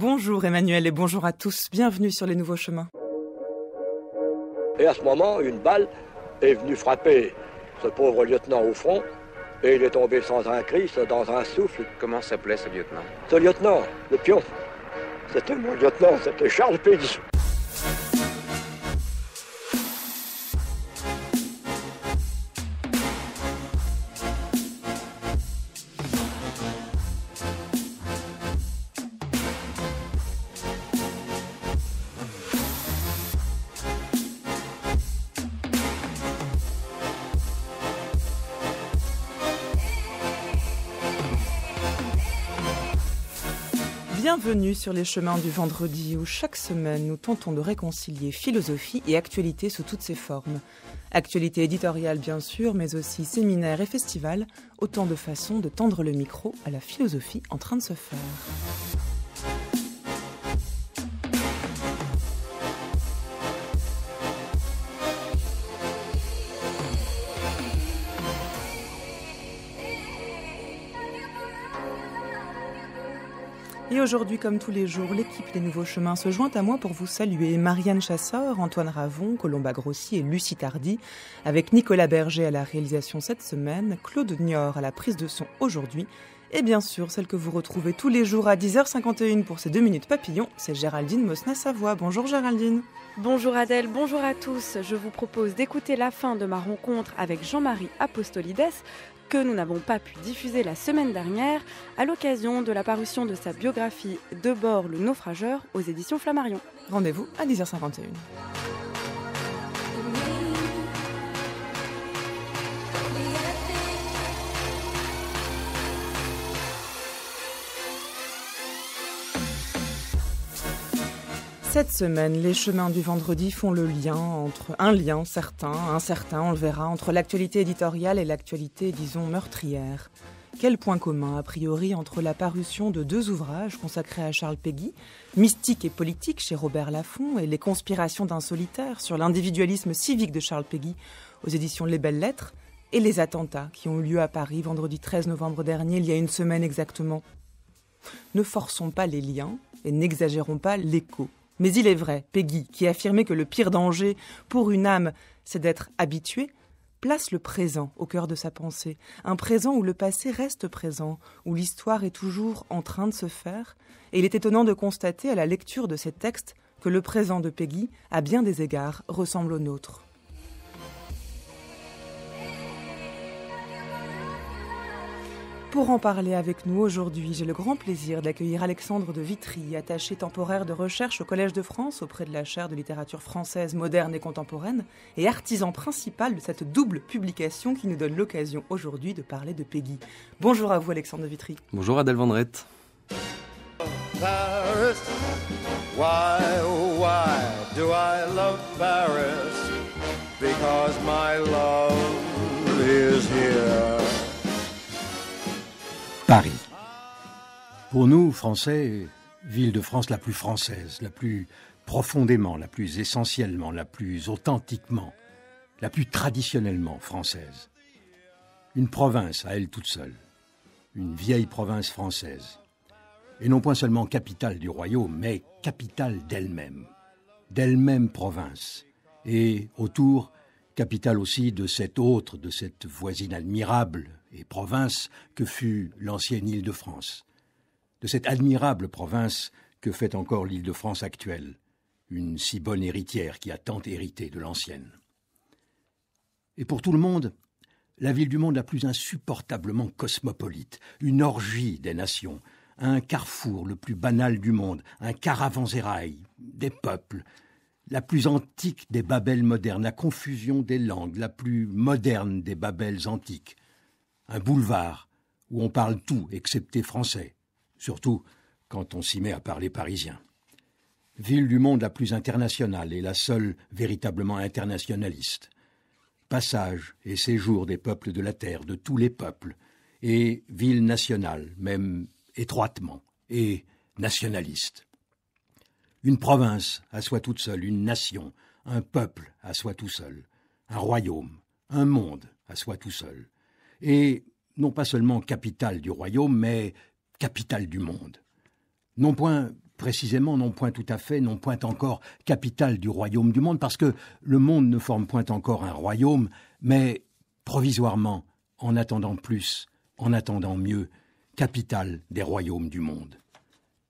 Bonjour Emmanuel et bonjour à tous. Bienvenue sur les nouveaux chemins. Et à ce moment, une balle est venue frapper ce pauvre lieutenant au front et il est tombé sans un cri, dans un souffle. Comment s'appelait ce lieutenant Ce lieutenant, le pion. C'était mon lieutenant, c'était Charles Pidge. Bienvenue sur les chemins du vendredi où chaque semaine nous tentons de réconcilier philosophie et actualité sous toutes ses formes. Actualité éditoriale bien sûr, mais aussi séminaires et festivals, autant de façons de tendre le micro à la philosophie en train de se faire. Et aujourd'hui, comme tous les jours, l'équipe des Nouveaux Chemins se joint à moi pour vous saluer. Marianne Chasseur, Antoine Ravon, Colomba Grossi et Lucie Tardy, avec Nicolas Berger à la réalisation cette semaine, Claude Nior à la prise de son aujourd'hui, et bien sûr, celle que vous retrouvez tous les jours à 10h51 pour ces deux minutes papillon, c'est Géraldine Mosna-Savoie. Bonjour Géraldine. Bonjour Adèle, bonjour à tous. Je vous propose d'écouter la fin de ma rencontre avec Jean-Marie Apostolides, que nous n'avons pas pu diffuser la semaine dernière à l'occasion de la parution de sa biographie De bord le naufrageur aux éditions Flammarion. Rendez-vous à 10h51. Cette semaine, les chemins du vendredi font le lien entre un lien certain, incertain, on le verra, entre l'actualité éditoriale et l'actualité, disons, meurtrière. Quel point commun, a priori, entre la parution de deux ouvrages consacrés à Charles Péguy, Mystique et politique chez Robert Laffont, et Les conspirations d'un solitaire sur l'individualisme civique de Charles Péguy aux éditions Les Belles Lettres, et les attentats qui ont eu lieu à Paris vendredi 13 novembre dernier, il y a une semaine exactement. Ne forçons pas les liens et n'exagérons pas l'écho. Mais il est vrai, Peggy, qui affirmait que le pire danger pour une âme, c'est d'être habitué, place le présent au cœur de sa pensée, un présent où le passé reste présent, où l'histoire est toujours en train de se faire, et il est étonnant de constater à la lecture de ces textes que le présent de Peggy, à bien des égards, ressemble au nôtre. Pour en parler avec nous aujourd'hui, j'ai le grand plaisir d'accueillir Alexandre de Vitry, attaché temporaire de recherche au Collège de France auprès de la chaire de littérature française moderne et contemporaine et artisan principal de cette double publication qui nous donne l'occasion aujourd'hui de parler de Peggy. Bonjour à vous Alexandre de Vitry. Bonjour Adèle Vendrette. Paris, why, oh, why do I love Paris? Because my love is here. Paris. Pour nous, Français, ville de France la plus française, la plus profondément, la plus essentiellement, la plus authentiquement, la plus traditionnellement française. Une province à elle toute seule, une vieille province française, et non point seulement capitale du royaume, mais capitale d'elle-même, d'elle-même province, et autour, capitale aussi de cette autre, de cette voisine admirable, et province que fut l'ancienne Île-de-France, de cette admirable province que fait encore l'Île-de-France actuelle, une si bonne héritière qui a tant hérité de l'ancienne. Et pour tout le monde, la ville du monde la plus insupportablement cosmopolite, une orgie des nations, un carrefour le plus banal du monde, un caravansérail des peuples, la plus antique des Babels modernes, la confusion des langues, la plus moderne des Babels antiques, un boulevard, où on parle tout excepté français, surtout quand on s'y met à parler parisien. Ville du monde la plus internationale et la seule véritablement internationaliste. Passage et séjour des peuples de la terre, de tous les peuples, et ville nationale, même étroitement, et nationaliste. Une province à soi toute seule, une nation, un peuple à soi tout seul, un royaume, un monde à soi tout seul, et non pas seulement capitale du royaume, mais capitale du monde. Non point précisément, non point tout à fait, non point encore capitale du royaume du monde, parce que le monde ne forme point encore un royaume, mais provisoirement, en attendant plus, en attendant mieux, capitale des royaumes du monde.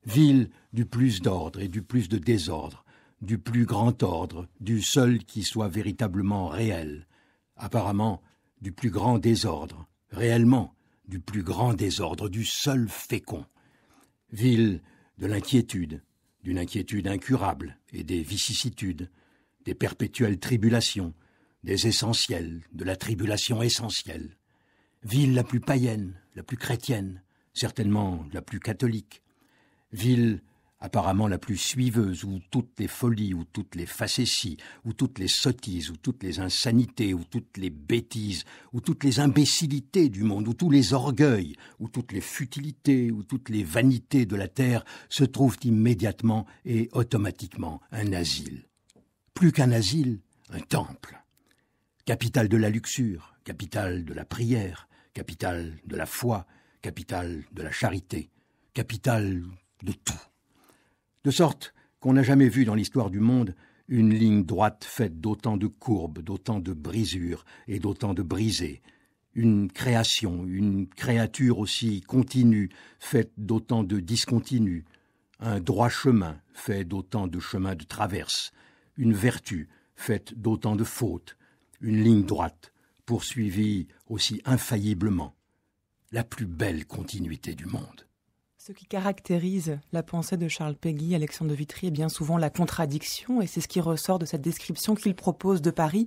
Ville du plus d'ordre et du plus de désordre, du plus grand ordre, du seul qui soit véritablement réel. Apparemment, du plus grand désordre, réellement du plus grand désordre, du seul fécond. Ville de l'inquiétude, d'une inquiétude incurable et des vicissitudes, des perpétuelles tribulations, des essentiels, de la tribulation essentielle. Ville la plus païenne, la plus chrétienne, certainement la plus catholique. Ville apparemment la plus suiveuse, où toutes les folies, où toutes les facéties, où toutes les sottises, où toutes les insanités, où toutes les bêtises, où toutes les imbécilités du monde, où tous les orgueils, où toutes les futilités, où toutes les vanités de la terre se trouvent immédiatement et automatiquement un asile. Plus qu'un asile, un temple. Capitale de la luxure, capitale de la prière, capitale de la foi, capitale de la charité, capitale de tout. De sorte qu'on n'a jamais vu dans l'histoire du monde une ligne droite faite d'autant de courbes, d'autant de brisures et d'autant de brisées, une création, une créature aussi continue, faite d'autant de discontinues, un droit chemin, fait d'autant de chemins de traverse, une vertu, faite d'autant de fautes, une ligne droite, poursuivie aussi infailliblement, la plus belle continuité du monde. Ce qui caractérise la pensée de Charles Peggy, Alexandre de Vitry, est bien souvent la contradiction, et c'est ce qui ressort de cette description qu'il propose de Paris.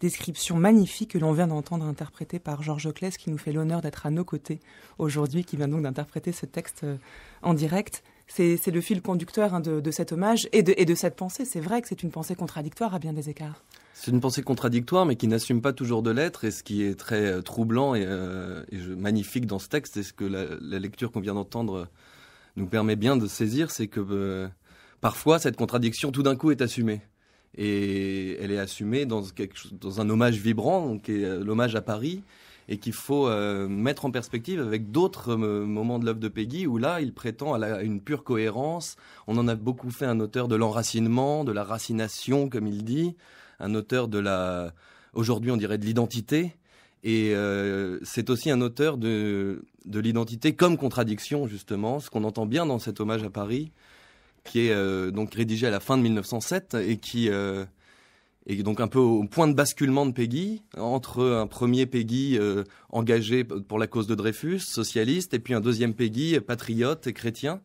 Description magnifique que l'on vient d'entendre interprétée par Georges Clès, qui nous fait l'honneur d'être à nos côtés aujourd'hui, qui vient donc d'interpréter ce texte euh, en direct. C'est le fil conducteur hein, de, cet hommage et de, et de cette pensée. C'est vrai que c'est une pensée contradictoire à bien des écarts. C'est une pensée contradictoire, mais qui n'assume pas toujours de l'être. Et ce qui est très euh, troublant et, euh, magnifique dans ce texte, et ce que la, lecture qu'on vient d'entendre euh, nous permet bien de saisir, c'est que parfois cette contradiction tout d'un coup est assumée. Et elle est assumée dans, quelque, dans un hommage vibrant, qui est l'hommage à Paris, et qu'il faut mettre en perspective avec d'autres moments de l'œuvre de Peggy, où là, il prétend à, une pure cohérence. On en a beaucoup fait un auteur de l'enracinement, de la racination, comme il dit un auteur de la, aujourd'hui on dirait de l'identité, et euh, c'est aussi un auteur de, l'identité comme contradiction, justement, ce qu'on entend bien dans cet hommage à Paris, qui est euh, donc rédigé à la fin de 1907 et qui euh, est donc un peu au point de basculement de Peggy, entre un premier Peggy engagé pour la cause de Dreyfus, socialiste, et puis un deuxième Peggy, patriote et chrétien.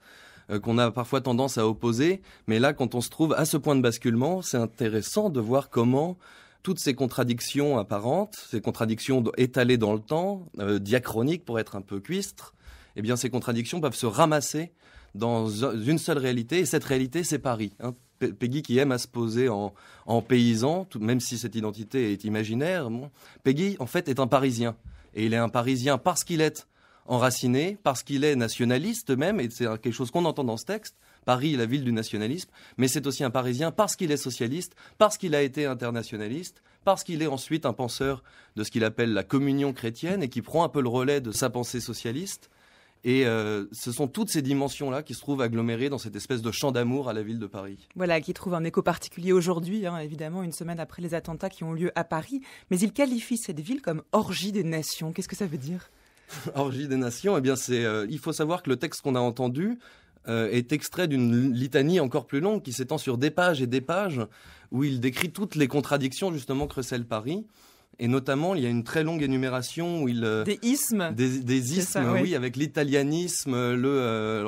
Euh, qu'on a parfois tendance à opposer. Mais là, quand on se trouve à ce point de basculement, c'est intéressant de voir comment toutes ces contradictions apparentes, ces contradictions étalées dans le temps, euh, diachroniques pour être un peu cuistre, eh bien ces contradictions peuvent se ramasser dans une seule réalité, et cette réalité, c'est Paris. Hein. Peggy qui aime à se poser en, en paysan, même si cette identité est imaginaire, Peggy, en fait, est un Parisien. Et il est un Parisien parce qu'il est enraciné, parce qu'il est nationaliste même, et c'est quelque chose qu'on entend dans ce texte, Paris, la ville du nationalisme, mais c'est aussi un Parisien parce qu'il est socialiste, parce qu'il a été internationaliste, parce qu'il est ensuite un penseur de ce qu'il appelle la communion chrétienne et qui prend un peu le relais de sa pensée socialiste. Et euh, ce sont toutes ces dimensions-là qui se trouvent agglomérées dans cette espèce de champ d'amour à la ville de Paris. Voilà, qui trouve un écho particulier aujourd'hui, hein, évidemment, une semaine après les attentats qui ont lieu à Paris. Mais il qualifie cette ville comme orgie des nations. Qu'est-ce que ça veut dire Orgie des Nations, eh bien, c'est, euh, il faut savoir que le texte qu'on a entendu euh, est extrait d'une litanie encore plus longue qui s'étend sur des pages et des pages où il décrit toutes les contradictions justement que recèle Paris. Et notamment, il y a une très longue énumération où il euh, des ismes, des, des ismes, oui. avec l'italianisme, le euh,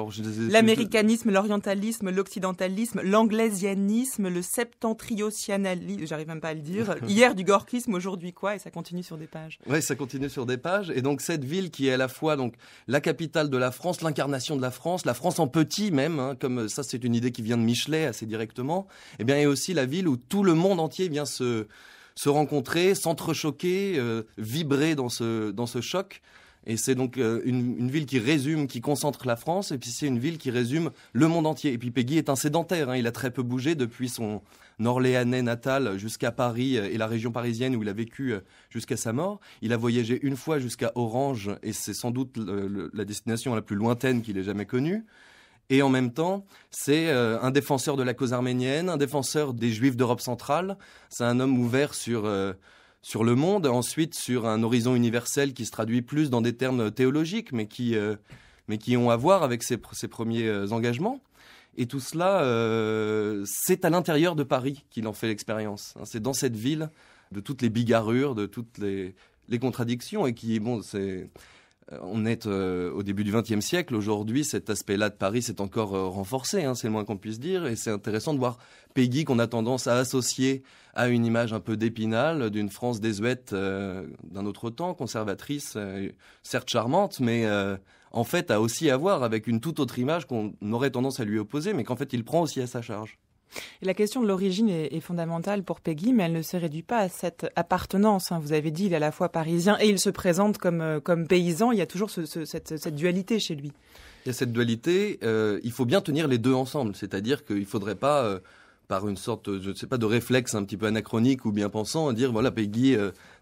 l'américanisme, je... l'orientalisme, l'occidentalisme, l'anglaisianisme, le septentriocianalisme, j'arrive même pas à le dire. Hier du gorkisme, aujourd'hui quoi, et ça continue sur des pages. Oui, ça continue sur des pages. Et donc cette ville qui est à la fois donc la capitale de la France, l'incarnation de la France, la France en petit même, hein, comme euh, ça c'est une idée qui vient de Michelet assez directement. Et eh bien, et aussi la ville où tout le monde entier vient se se rencontrer, s'entrechoquer, euh, vibrer dans ce, choc. Et c'est donc euh, une, ville qui résume, qui concentre la France, et puis c'est une ville qui résume le monde entier. Et puis Peggy est un sédentaire, hein. il a très peu bougé depuis son orléanais natal jusqu'à Paris euh, et la région parisienne où il a vécu jusqu'à sa mort. Il a voyagé une fois jusqu'à Orange, et c'est sans doute la destination la plus lointaine qu'il ait jamais connue et en même temps, c'est euh, un défenseur de la cause arménienne, un défenseur des juifs d'Europe centrale, c'est un homme ouvert sur euh, sur le monde, ensuite sur un horizon universel qui se traduit plus dans des termes théologiques, mais qui, euh, mais qui ont à voir avec ses, premiers engagements. Et tout cela, c'est à l'intérieur de Paris qu'il en fait l'expérience. Hein. C'est dans cette ville de toutes les bigarrures, de toutes les, les contradictions, et qui, bon, c'est euh, on est euh, au début du XXe siècle. Aujourd'hui, cet aspect-là de Paris s'est encore euh, renforcé, hein, c'est le moins qu'on puisse dire. Et c'est intéressant de voir Peggy qu'on a tendance à associer à une image un peu d'épinal, d'une France désuète d'un autre temps, conservatrice, certes charmante, mais en fait à aussi à voir avec une toute autre image qu'on aurait tendance à lui opposer, mais qu'en fait il prend aussi à sa charge la question de l'origine est, fondamentale pour Peggy, mais elle ne se réduit pas à cette appartenance. Hein. Vous avez dit, il est à la fois parisien et il se présente comme, euh, paysan. Il y a toujours cette, dualité chez lui. Il y a cette dualité. Euh, il faut bien tenir les deux ensemble. C'est-à-dire qu'il ne faudrait pas, euh, par une sorte, je sais pas, de réflexe un petit peu anachronique ou bien pensant, dire voilà, Peggy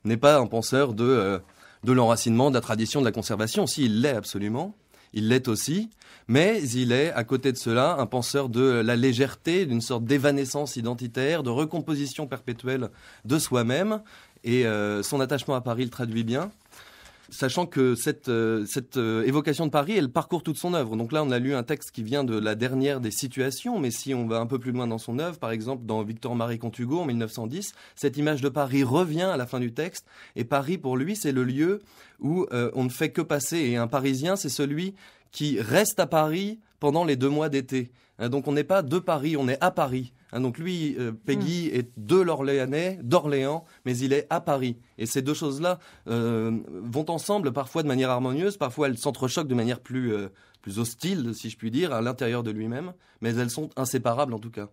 n'est pas un penseur de, de l'enracinement, de la tradition, de la conservation. s'il l'est absolument il l'est aussi, mais il est, à côté de cela, un penseur de la légèreté, d'une sorte d'évanescence identitaire, de recomposition perpétuelle de soi-même, et euh, son attachement à Paris le traduit bien sachant que cette, euh, euh, évocation de Paris, elle parcourt toute son œuvre. Donc là, on a lu un texte qui vient de la dernière des situations, mais si on va un peu plus loin dans son œuvre, par exemple dans Victor-Marie Contugo en 1910, cette image de Paris revient à la fin du texte, et Paris, pour lui, c'est le lieu où euh, on ne fait que passer, et un Parisien, c'est celui qui reste à Paris pendant les deux mois d'été. Hein, donc on n'est pas de Paris, on est à Paris. Hein, donc lui, euh, Peggy, mm. est de l'Orléanais, d'Orléans, mais il est à Paris. Et ces deux choses-là euh, vont ensemble, parfois de manière harmonieuse, parfois elles s'entrechoquent de manière plus, euh, plus hostile, si je puis dire, à l'intérieur de lui-même, mais elles sont inséparables en tout cas.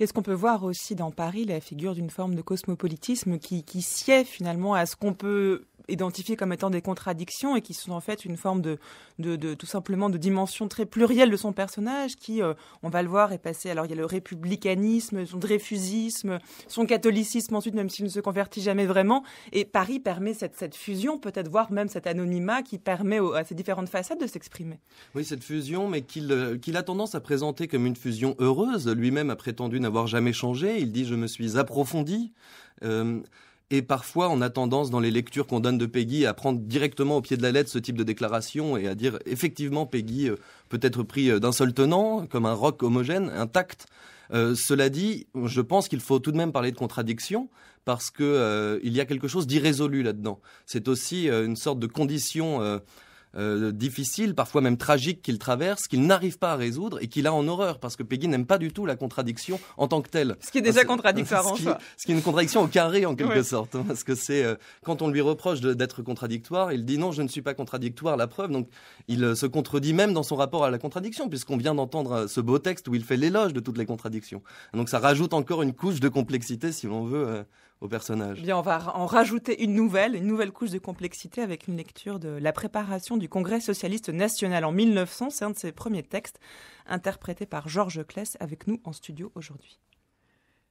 Est-ce qu'on peut voir aussi dans Paris la figure d'une forme de cosmopolitisme qui, qui sied finalement à ce qu'on peut identifiés comme étant des contradictions et qui sont en fait une forme de, tout simplement de dimension très plurielle de son personnage qui, euh, on va le voir, est passé. Alors il y a le républicanisme, son dreyfusisme, son catholicisme ensuite, même s'il ne se convertit jamais vraiment. Et Paris permet cette, fusion, peut-être voire même cet anonymat qui permet à ces différentes facettes de s'exprimer. Oui, cette fusion, mais euh, qu'il a tendance à présenter comme une fusion heureuse. Lui-même a prétendu n'avoir jamais changé. Il dit je me suis approfondi. Euh, et parfois, on a tendance, dans les lectures qu'on donne de Peggy, à prendre directement au pied de la lettre ce type de déclaration et à dire, effectivement, Peggy euh, peut être pris euh, d'un seul tenant, comme un roc homogène, intact. Euh, cela dit, je pense qu'il faut tout de même parler de contradiction parce que il y a quelque chose d'irrésolu là-dedans. C'est aussi une sorte de condition euh, difficile, parfois même tragique qu'il traverse, qu'il n'arrive pas à résoudre et qu'il a en horreur, parce que Peggy n'aime pas du tout la contradiction en tant que telle. Ce qui est déjà contradictoire en soi. Ce qui est une contradiction au carré en quelque sorte, hein, parce que c'est euh, quand on lui reproche d'être contradictoire, il dit non, je ne suis pas contradictoire, la preuve. Donc il euh, se contredit même dans son rapport à la contradiction, puisqu'on vient d'entendre euh, ce beau texte où il fait l'éloge de toutes les contradictions. Donc ça rajoute encore une couche de complexité, si l'on veut, au personnage. on va en rajouter une nouvelle, une nouvelle couche de complexité avec une lecture de la préparation du Congrès socialiste national en 1900. C'est un de ses premiers textes, interprété par Georges Clès avec nous en studio aujourd'hui.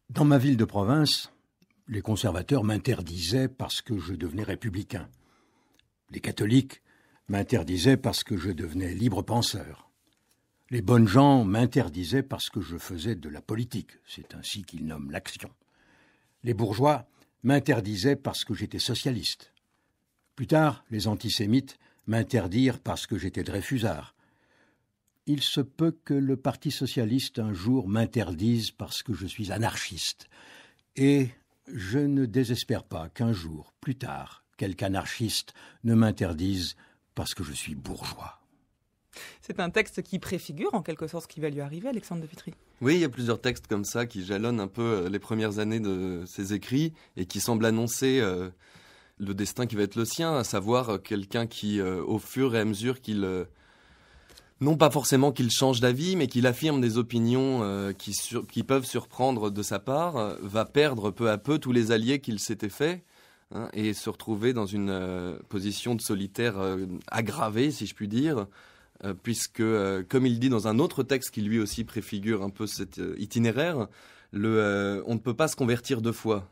Dans ma ville de province, les conservateurs m'interdisaient parce que je devenais républicain. Les catholiques m'interdisaient parce que je devenais libre penseur. Les bonnes gens m'interdisaient parce que je faisais de la politique, c'est ainsi qu'ils nomment l'action. Les bourgeois m'interdisaient parce que j'étais socialiste. Plus tard, les antisémites m'interdirent parce que j'étais Dreyfusard. Il se peut que le Parti socialiste un jour m'interdise parce que je suis anarchiste. Et je ne désespère pas qu'un jour, plus tard, quelque anarchiste ne m'interdise parce que je suis bourgeois. C'est un texte qui préfigure en quelque sorte ce qui va lui arriver, Alexandre de Vitry. Oui, il y a plusieurs textes comme ça qui jalonnent un peu euh, les premières années de ses écrits et qui semblent annoncer euh, le destin qui va être le sien, à savoir euh, quelqu'un qui, au fur et à mesure qu'il... non pas forcément qu'il change d'avis, mais qu'il affirme des opinions qui, peuvent surprendre de sa part, va perdre peu à peu tous les alliés qu'il s'était fait hein, et se retrouver dans une position de solitaire aggravée, si je puis dire, euh, puisque, euh, comme il dit dans un autre texte qui lui aussi préfigure un peu cet euh, itinéraire, on ne peut pas se convertir deux fois.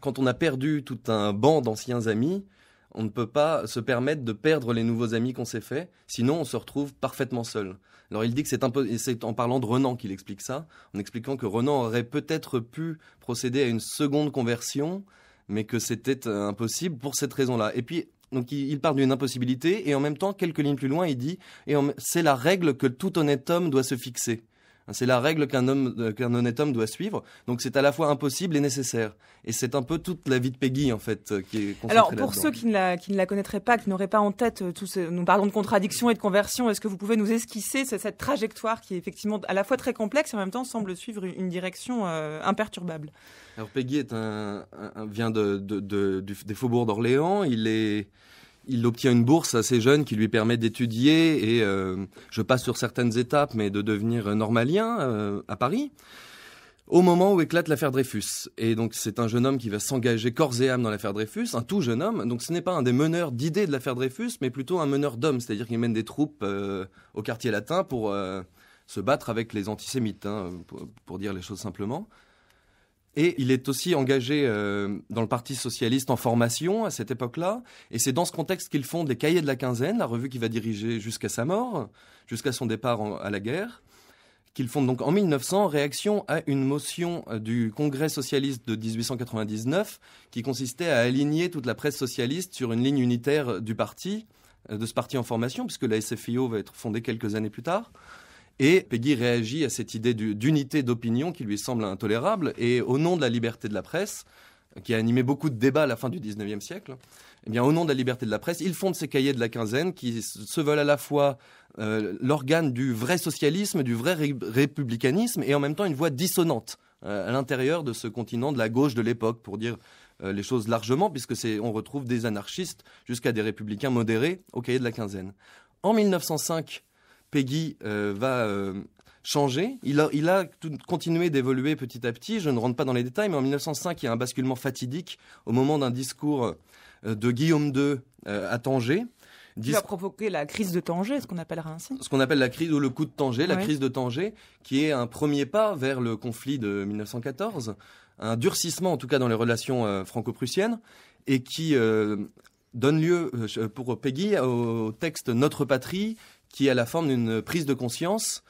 quand on a perdu tout un banc d'anciens amis, on ne peut pas se permettre de perdre les nouveaux amis qu'on s'est faits, sinon on se retrouve parfaitement seul. Alors il dit que c'est en parlant de Renan qu'il explique ça, en expliquant que Renan aurait peut-être pu procéder à une seconde conversion, mais que c'était impossible pour cette raison-là. Et puis donc il, part d'une impossibilité et en même temps, quelques lignes plus loin, il dit et c'est la règle que tout honnête homme doit se fixer. C'est la règle qu'un homme, euh, qu'un honnête homme doit suivre. Donc c'est à la fois impossible et nécessaire. Et c'est un peu toute la vie de Peggy en fait euh, qui est Alors pour ceux qui ne, la, connaîtraient pas, qui n'auraient pas en tête euh, nous parlons de contradiction et de conversion, est-ce que vous pouvez nous esquisser cette, trajectoire qui est effectivement à la fois très complexe et en même temps semble suivre une direction imperturbable Alors Peggy vient des faubourgs d'Orléans. Il est il obtient une bourse assez jeune qui lui permet d'étudier et euh, je passe sur certaines étapes, mais de devenir normalien euh, à Paris. Au moment où éclate l'affaire Dreyfus, et donc c'est un jeune homme qui va s'engager corps et âme dans l'affaire Dreyfus, un tout jeune homme, donc ce n'est pas un des meneurs d'idées de l'affaire Dreyfus, mais plutôt un meneur d'hommes, c'est-à-dire qu'il mène des troupes euh, au quartier latin pour se battre avec les antisémites, hein, pour, dire les choses simplement. Et il est aussi engagé euh, dans le Parti socialiste en formation à cette époque-là. Et c'est dans ce contexte qu'il fonde les Cahiers de la Quinzaine, la revue qu'il va diriger jusqu'à sa mort, jusqu'à son départ à la guerre, qu'il fonde donc en 1900, réaction à une motion euh, du Congrès socialiste de 1899, qui consistait à aligner toute la presse socialiste sur une ligne unitaire euh, du parti, de ce parti en formation, puisque la SFIO va être fondée quelques années plus tard. Et Peggy réagit à cette idée d'unité d'opinion qui lui semble intolérable. Et au nom de la liberté de la presse, qui a animé beaucoup de débats à la fin du 19e siècle, et eh bien, au nom de la liberté de la presse, ils fonde ces cahiers de la quinzaine qui se veulent à la fois euh, l'organe du vrai socialisme, du vrai républicanisme, et en même temps une voix dissonante euh, à l'intérieur de ce continent de la gauche de l'époque, pour dire euh, les choses largement, puisque on retrouve des anarchistes jusqu'à des républicains modérés au cahier de la quinzaine. En 1905, Peggy euh, va euh, changer. Il a, continué d'évoluer petit à petit. Je ne rentre pas dans les détails, mais en 1905, il y a un basculement fatidique au moment d'un discours euh, de Guillaume II à Tanger. Il Qui provoqué provoquer la crise de Tanger, ce qu'on appellera ainsi. Ce qu'on appelle la crise ou le coup de Tanger, la crise de Tanger, qui est un premier pas vers le conflit de 1914, un durcissement en tout cas dans les relations franco-prussiennes, et qui donne lieu pour Peggy au texte Notre patrie, qui a la forme d'une prise de conscience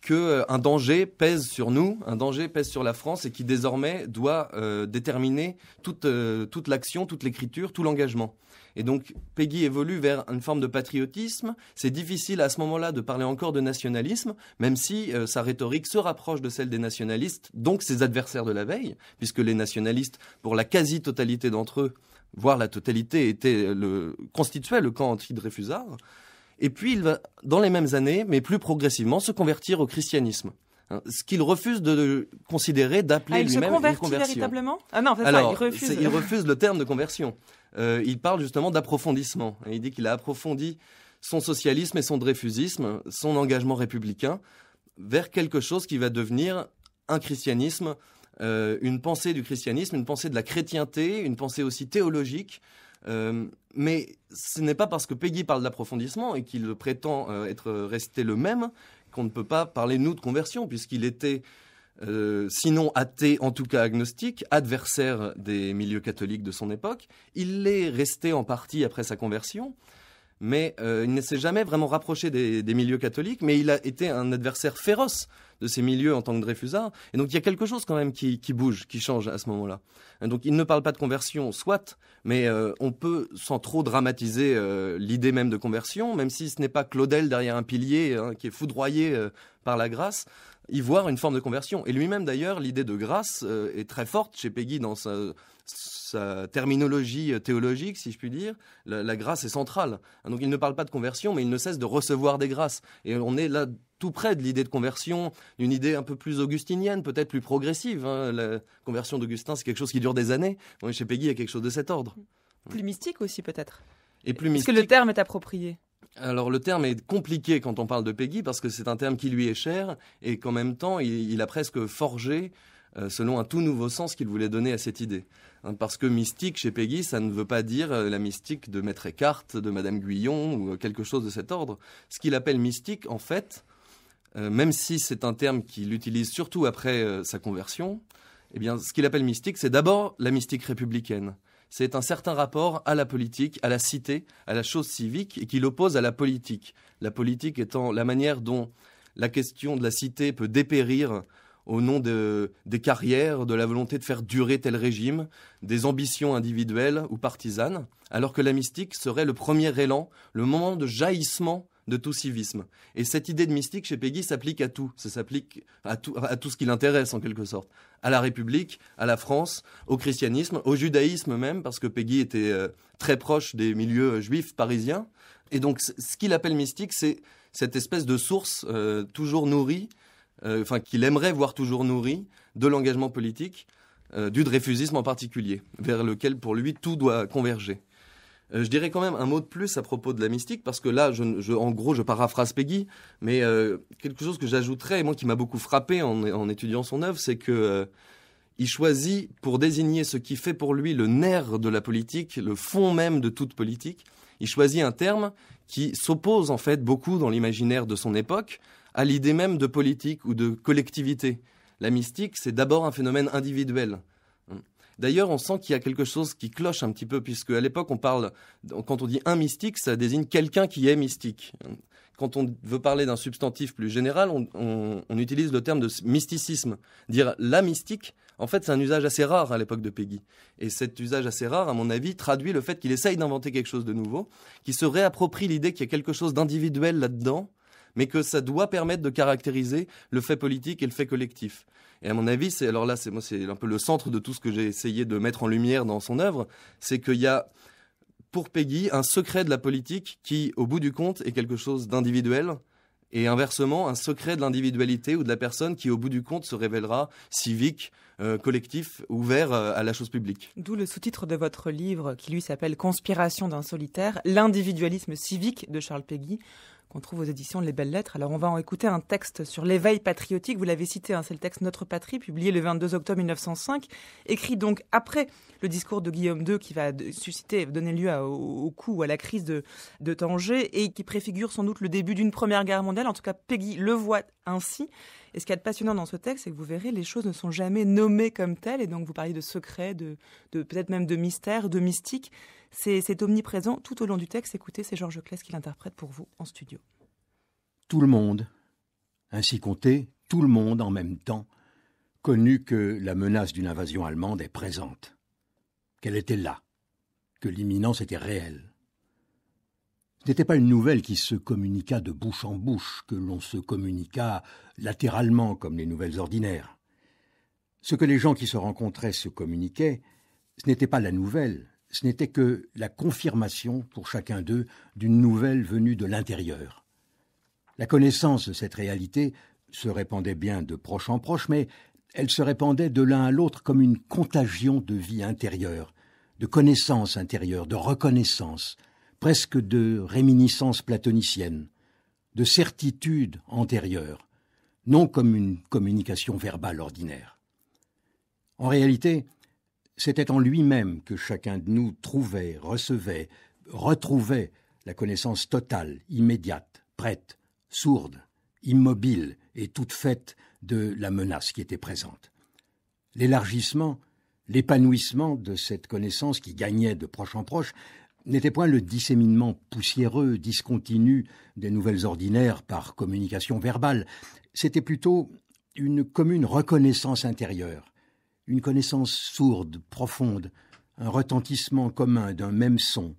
qu'un euh, danger pèse sur nous, un danger pèse sur la France et qui désormais doit euh, déterminer toute, euh, toute l'action, toute l'écriture, tout l'engagement. Et donc Peggy évolue vers une forme de patriotisme. C'est difficile à ce moment-là de parler encore de nationalisme, même si sa rhétorique se rapproche de celle des nationalistes, donc ses adversaires de la veille, puisque les nationalistes, pour la quasi-totalité d'entre eux, voire la totalité, étaient le, constituaient le camp anti-Dreyfusard. Et puis il va, dans les mêmes années, mais plus progressivement, se convertir au christianisme. Hein, ce qu'il refuse de considérer, d'appeler ah, lui-même une conversion. Véritablement ah non, Alors, ça, il refuse. il refuse le terme de conversion. Euh, il parle justement d'approfondissement. Hein, il dit qu'il a approfondi son socialisme et son dreyfusisme, son engagement républicain, vers quelque chose qui va devenir un christianisme, euh, une pensée du christianisme, une pensée de la chrétienté, une pensée aussi théologique. Euh, mais ce n'est pas parce que Peggy parle d'approfondissement et qu'il prétend euh, être resté le même qu'on ne peut pas parler, nous, de conversion, puisqu'il était, euh, sinon athée, en tout cas agnostique, adversaire des milieux catholiques de son époque. Il l'est resté en partie après sa conversion mais euh, il ne s'est jamais vraiment rapproché des, milieux catholiques, mais il a été un adversaire féroce de ces milieux en tant que Dreyfusard. Et donc il y a quelque chose quand même qui, bouge, qui change à ce moment-là. Donc il ne parle pas de conversion, soit, mais euh, on peut sans trop dramatiser euh, l'idée même de conversion, même si ce n'est pas Claudel derrière un pilier hein, qui est foudroyé par la grâce y voir une forme de conversion. Et lui-même, d'ailleurs, l'idée de grâce euh, est très forte chez Peggy dans sa, terminologie euh, théologique, si je puis dire. La, grâce est centrale. Hein, donc il ne parle pas de conversion, mais il ne cesse de recevoir des grâces. Et on est là tout près de l'idée de conversion, d'une idée un peu plus augustinienne, peut-être plus progressive. Hein. La conversion d'Augustin, c'est quelque chose qui dure des années. chez Peggy, il y a quelque chose de cet ordre. Plus mystique aussi, peut-être. Et plus mystique. que le terme est approprié alors le terme est compliqué quand on parle de Peggy parce que c'est un terme qui lui est cher et qu'en même temps il, a presque forgé euh, selon un tout nouveau sens qu'il voulait donner à cette idée. Hein, parce que mystique chez Peggy, ça ne veut pas dire euh, la mystique de Maître Eckhart, de Madame Guyon ou euh, quelque chose de cet ordre. Ce qu'il appelle mystique, en fait, même si c'est un terme qu'il utilise surtout après sa conversion, eh bien, ce qu'il appelle mystique, c'est d'abord la mystique républicaine c'est un certain rapport à la politique, à la cité, à la chose civique, et qui l'oppose à la politique. La politique étant la manière dont la question de la cité peut dépérir au nom des carrières, de la volonté de faire durer tel régime, des ambitions individuelles ou partisanes, alors que la mystique serait le premier élan, le moment de jaillissement de tout civisme. Et cette idée de mystique chez Peggy s'applique à tout. Ça s'applique à tout, à tout ce qui l'intéresse en quelque sorte à la République, à la France, au christianisme, au judaïsme même, parce que Peggy était euh, très proche des milieux euh, juifs parisiens. Et donc, ce qu'il appelle mystique, c'est cette espèce de source euh, toujours nourrie, enfin qu'il aimerait voir toujours nourrie, de l'engagement politique, du dreyfusisme en particulier, vers lequel pour lui tout doit converger. Euh, je dirais quand même un mot de plus à propos de la mystique, parce que là, en gros, je paraphrase Peggy, mais euh, quelque chose que j'ajouterais, et moi qui m'a beaucoup frappé en, étudiant son œuvre, c'est que euh, il choisit pour désigner ce qui fait pour lui le nerf de la politique, le fond même de toute politique. Il choisit un terme qui s'oppose en fait beaucoup dans l'imaginaire de son époque à l'idée même de politique ou de collectivité. La mystique, c'est d'abord un phénomène individuel. D'ailleurs, on sent qu'il y a quelque chose qui cloche un petit peu, puisque à l'époque, quand on dit un mystique, ça désigne quelqu'un qui est mystique. Quand on veut parler d'un substantif plus général, on, utilise le terme de mysticisme. Dire la mystique, en fait, c'est un usage assez rare à l'époque de Peggy. Et cet usage assez rare, à mon avis, traduit le fait qu'il essaye d'inventer quelque chose de nouveau, qui se réapproprie l'idée qu'il y a quelque chose d'individuel là-dedans, mais que ça doit permettre de caractériser le fait politique et le fait collectif. Et à mon avis, c'est alors là, c'est moi, c'est un peu le centre de tout ce que j'ai essayé de mettre en lumière dans son œuvre, c'est qu'il y a pour Peggy un secret de la politique qui, au bout du compte, est quelque chose d'individuel. Et inversement, un secret de l'individualité ou de la personne qui, au bout du compte, se révélera civique, euh, collectif, ouvert euh, à la chose publique. D'où le sous-titre de votre livre qui, lui, s'appelle Conspiration d'un solitaire, l'individualisme civique de Charles Peggy qu'on trouve aux éditions Les Belles Lettres. Alors on va en écouter un texte sur l'éveil patriotique, vous l'avez cité, hein, c'est le texte Notre Patrie, publié le 22 octobre 1905, écrit donc après le discours de Guillaume II qui va susciter, donner lieu au, coup ou à la crise de, de Tanger et qui préfigure sans doute le début d'une première guerre mondiale. En tout cas, Peggy le voit ainsi. Et ce qu'il y a de passionnant dans ce texte, c'est que vous verrez, les choses ne sont jamais nommées comme telles. Et donc, vous parlez de secrets, de, peut-être même de mystères, de mystiques. C'est omniprésent tout au long du texte. Écoutez, c'est Georges Claes qui l'interprète pour vous en studio. Tout le monde, ainsi compté, tout le monde en même temps, connut que la menace d'une invasion allemande est présente, qu'elle était là, que l'imminence était réelle. Ce n'était pas une nouvelle qui se communiqua de bouche en bouche, que l'on se communiqua latéralement comme les nouvelles ordinaires. Ce que les gens qui se rencontraient se communiquaient, ce n'était pas la nouvelle, ce n'était que la confirmation, pour chacun d'eux, d'une nouvelle venue de l'intérieur. La connaissance de cette réalité se répandait bien de proche en proche, mais elle se répandait de l'un à l'autre comme une contagion de vie intérieure, de connaissance intérieure, de reconnaissance, presque de réminiscence platonicienne, de certitude antérieure, non comme une communication verbale ordinaire. En réalité, c'était en lui-même que chacun de nous trouvait, recevait, retrouvait la connaissance totale, immédiate, prête, sourde, immobile et toute faite de la menace qui était présente. L'élargissement, l'épanouissement de cette connaissance qui gagnait de proche en proche n'était point le disséminement poussiéreux, discontinu des nouvelles ordinaires par communication verbale, c'était plutôt une commune reconnaissance intérieure, une connaissance sourde, profonde, un retentissement commun d'un même son.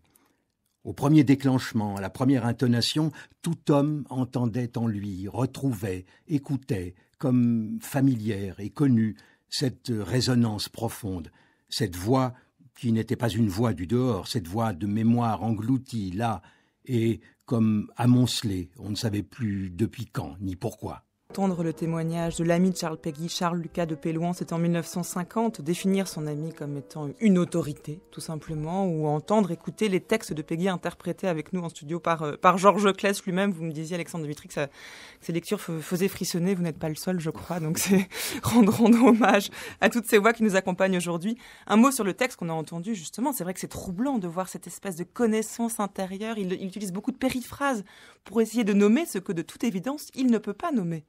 Au premier déclenchement, à la première intonation, tout homme entendait en lui, retrouvait, écoutait, comme familière et connue, cette résonance profonde, cette voix qui n'était pas une voix du dehors, cette voix de mémoire engloutie là et comme amoncelée, on ne savait plus depuis quand ni pourquoi. Entendre le témoignage de l'ami de Charles Peggy, Charles Lucas de Pélouan, c'était en 1950, définir son ami comme étant une autorité, tout simplement, ou entendre, écouter les textes de Peggy interprétés avec nous en studio par, euh, par Georges Clès lui-même. Vous me disiez, Alexandre Dimitri, euh, que, ces lectures faisaient frissonner. Vous n'êtes pas le seul, je crois, donc c'est rendre, hommage à toutes ces voix qui nous accompagnent aujourd'hui. Un mot sur le texte qu'on a entendu, justement. C'est vrai que c'est troublant de voir cette espèce de connaissance intérieure. il utilise beaucoup de périphrases pour essayer de nommer ce que, de toute évidence, il ne peut pas nommer.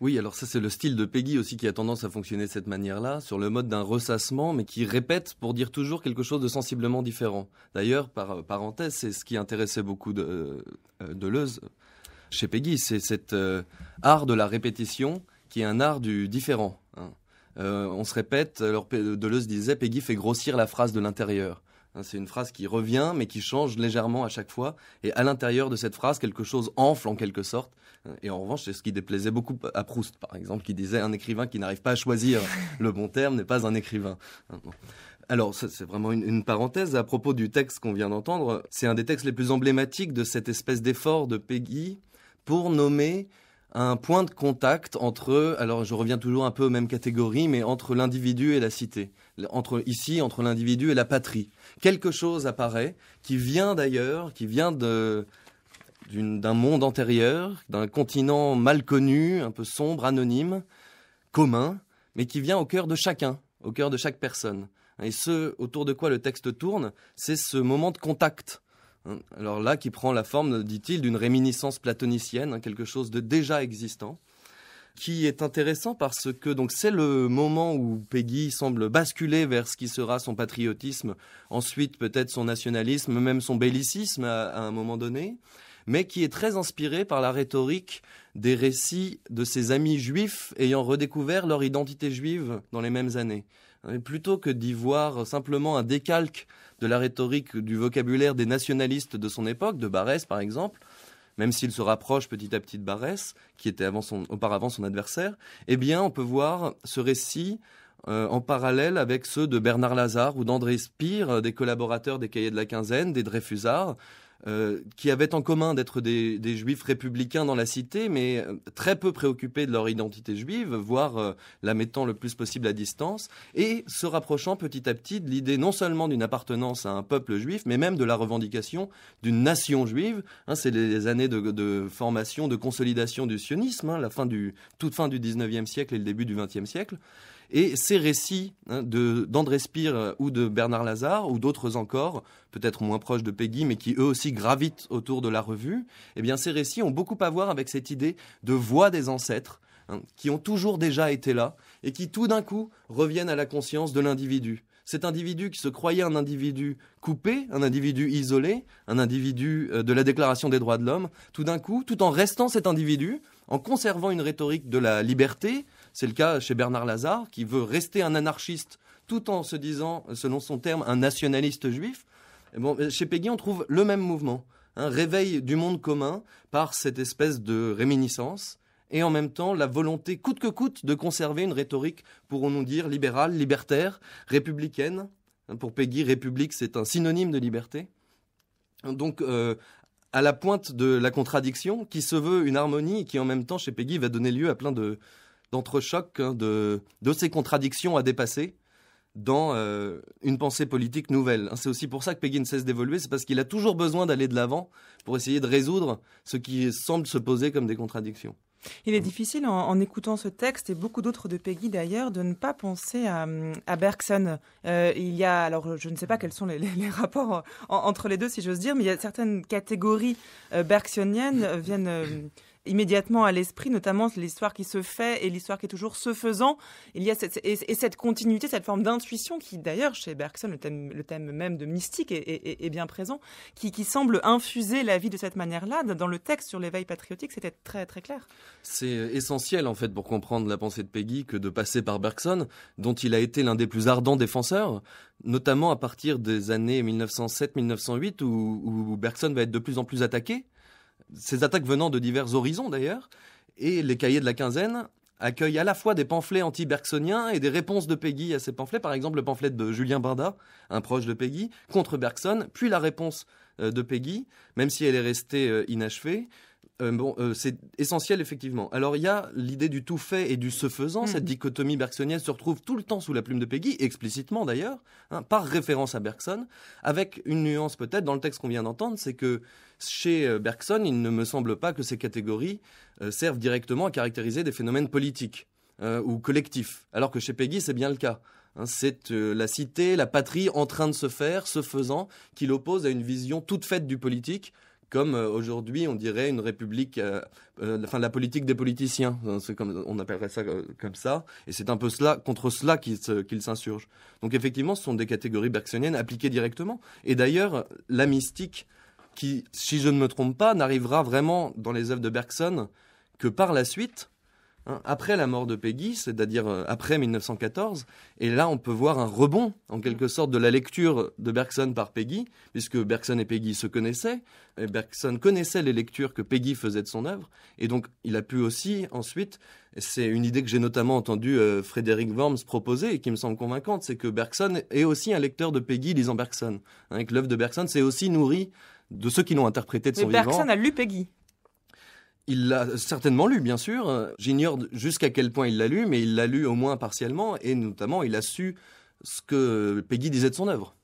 Oui, alors ça c'est le style de Peggy aussi qui a tendance à fonctionner de cette manière-là, sur le mode d'un ressassement, mais qui répète pour dire toujours quelque chose de sensiblement différent. D'ailleurs, par euh, parenthèse, c'est ce qui intéressait beaucoup de, euh, euh, chez Peggy, c'est cet art de la répétition qui est un art du différent. Hein. on se répète, alors Deleuze disait, Peggy fait grossir la phrase de l'intérieur. Hein, c'est une phrase qui revient, mais qui change légèrement à chaque fois. Et à l'intérieur de cette phrase, quelque chose enfle en quelque sorte. Hein, et en revanche, c'est ce qui déplaisait beaucoup à Proust, par exemple, qui disait un écrivain qui n'arrive pas à choisir le bon terme n'est pas un écrivain. Hein, alors, c'est vraiment une, parenthèse à propos du texte qu'on vient d'entendre. C'est un des textes les plus emblématiques de cette espèce d'effort de Peggy pour nommer un point de contact entre, alors je reviens toujours un peu aux mêmes catégories, mais entre l'individu et la cité entre ici, entre l'individu et la patrie. Quelque chose apparaît qui vient d'ailleurs, qui vient d'un monde antérieur, d'un continent mal connu, un peu sombre, anonyme, commun, mais qui vient au cœur de chacun, au cœur de chaque personne. Et ce autour de quoi le texte tourne, c'est ce moment de contact. Hein, alors là, qui prend la forme, dit-il, d'une réminiscence platonicienne, hein, quelque chose de déjà existant qui est intéressant parce que donc c'est le moment où Peggy semble basculer vers ce qui sera son patriotisme, ensuite peut-être son nationalisme, même son bellicisme à, un moment donné, mais qui est très inspiré par la rhétorique des récits de ses amis juifs ayant redécouvert leur identité juive dans les mêmes années. plutôt que d'y voir simplement un décalque de la rhétorique du vocabulaire des nationalistes de son époque, de Barès par exemple, même s'il se rapproche petit à petit de Barès, qui était auparavant son adversaire, eh bien, on peut voir ce récit euh, en parallèle avec ceux de Bernard Lazare ou d'André Spire, des collaborateurs des Cahiers de la Quinzaine, des Dreyfusards, euh, qui avaient en commun d'être des, juifs républicains dans la cité, mais euh, très peu préoccupés de leur identité juive, voire euh, la mettant le plus possible à distance, et se rapprochant petit à petit de l'idée non seulement d'une appartenance à un peuple juif, mais même de la revendication d'une nation juive. Hein, c'est les, années de, formation, de consolidation du sionisme, hein, la toute fin du 19e siècle et le début du 20e siècle. Et ces récits hein, d'André Spire euh, ou de Bernard Lazare ou d'autres encore, peut-être moins proches de Peggy, mais qui eux aussi gravitent autour de la revue, eh bien ces récits ont beaucoup à voir avec cette idée de voix des ancêtres hein, qui ont toujours déjà été là et qui tout d'un coup reviennent à la conscience de l'individu cet individu qui se croyait un individu coupé, un individu isolé, un individu euh, de la Déclaration des droits de l'homme, tout d'un coup, tout en restant cet individu, en conservant une rhétorique de la liberté, c'est le cas chez Bernard Lazare, qui veut rester un anarchiste tout en se disant, selon son terme, un nationaliste juif. Euh, chez Peggy, on trouve le même mouvement, un hein, réveil du monde commun par cette espèce de réminiscence et en même temps la volonté coûte que coûte de conserver une rhétorique, pourrons-nous dire, libérale, libertaire, républicaine. Hein, pour Peggy, république, c'est un synonyme de liberté. Donc, euh, à la pointe de la contradiction, qui se veut une harmonie, et qui en même temps, chez Peggy, va donner lieu à plein de, d'entre hein, de, de ces contradictions à dépasser dans euh, une pensée politique nouvelle. Hein, c'est aussi pour ça que Peggy ne cesse d'évoluer, c'est parce qu'il a toujours besoin d'aller de l'avant pour essayer de résoudre ce qui semble se poser comme des contradictions. Il est difficile, en, écoutant ce texte et beaucoup d'autres de Peggy d'ailleurs, de ne pas penser à, à Bergson. Euh, il y a, alors je ne sais pas quels sont les, rapports entre les deux, si j'ose dire, mais il y a certaines catégories euh, bergsoniennes qui viennent immédiatement à l'esprit, notamment l'histoire qui se fait et l'histoire qui est toujours se faisant. Il y a cette, et, cette continuité, cette forme d'intuition qui, d'ailleurs, chez Bergson, le thème, le thème même de mystique est, bien présent, qui, semble infuser la vie de cette manière-là. Dans le texte sur l'éveil patriotique, c'était très très clair. C'est euh, essentiel, en fait, pour comprendre la pensée de Peggy que de passer par Bergson, dont il a été l'un des plus ardents défenseurs, notamment à partir des années 1907-1908, où Bergson va être de plus en plus attaqué ces attaques venant de divers horizons d'ailleurs, et les cahiers de la quinzaine accueillent à la fois des pamphlets anti-bergsoniens et des réponses de Peggy à ces pamphlets, par exemple le pamphlet de Julien Barda, un proche de Peggy, contre Bergson, puis la réponse euh, de Peggy, même si elle est restée euh, inachevée. Euh, bon, c'est essentiel effectivement. Alors il y a l'idée du tout fait et du se faisant. Mmh. Cette dichotomie bergsonienne se retrouve tout le temps sous la plume de Peggy, explicitement d'ailleurs, hein, par référence à Bergson, avec une nuance peut-être dans le texte qu'on vient d'entendre, c'est que chez euh, Bergson, il ne me semble pas que ces catégories euh, servent directement à caractériser des phénomènes politiques euh, ou collectifs, alors que chez Peggy, c'est bien le cas. Hein. C'est la cité, la patrie en train de se faire, se faisant, qui l'oppose à une vision toute faite du politique, comme aujourd'hui on dirait une république, la politique des politiciens, hein, on appellerait ça comme ça, et c'est un peu cela, contre cela qu'il s'insurge. Donc effectivement, ce sont des catégories bergsoniennes appliquées directement. Et d'ailleurs, la mystique qui, si je ne me trompe pas, n'arrivera vraiment dans les œuvres de Bergson que par la suite, hein, après la mort de Peggy, c'est-à-dire euh, après 1914. Et là, on peut voir un rebond, en quelque sorte, de la lecture de Bergson par Peggy, puisque Bergson et Peggy se connaissaient. Bergson connaissait les lectures que Peggy faisait de son œuvre. Et donc, il a pu aussi, ensuite, c'est une idée que j'ai notamment entendu euh, Frédéric Worms proposer et qui me semble convaincante, c'est que Bergson est aussi un lecteur de Peggy lisant Bergson. Hein, que l'œuvre de Bergson s'est aussi nourrie de ceux qui l'ont interprété de son a lu Peggy. Il l'a certainement lu, bien sûr. J'ignore jusqu'à quel point il l'a lu, mais il l'a lu au moins partiellement, et notamment il a su ce que Peggy disait de son œuvre.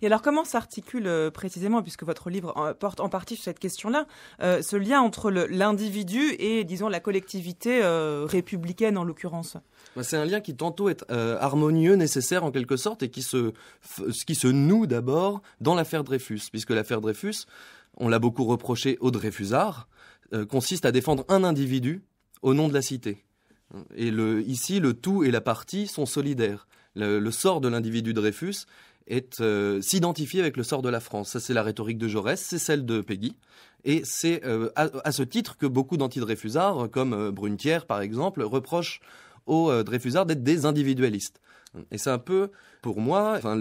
Et alors, comment s'articule euh, précisément, puisque votre livre euh, porte en partie sur cette question-là, euh, ce lien entre l'individu et, disons, la collectivité républicaine en l'occurrence bah, C'est un lien qui tantôt est harmonieux, nécessaire en quelque sorte, et qui se, qui se noue d'abord dans l'affaire Dreyfus, puisque l'affaire Dreyfus, on l'a beaucoup reproché au Dreyfusard, consiste à défendre un individu au nom de la cité. Et ici, le tout et la partie sont solidaires. le sort de l'individu Dreyfus euh, s'identifier avec le sort de la France. Ça, c'est la rhétorique de Jaurès, c'est celle de Peggy. Et c'est euh, à, ce titre que beaucoup danti d'anti-dreyfusards comme euh, Brunetière par exemple, reprochent aux Dreyfusards d'être des individualistes. Et c'est un peu, pour moi, enfin,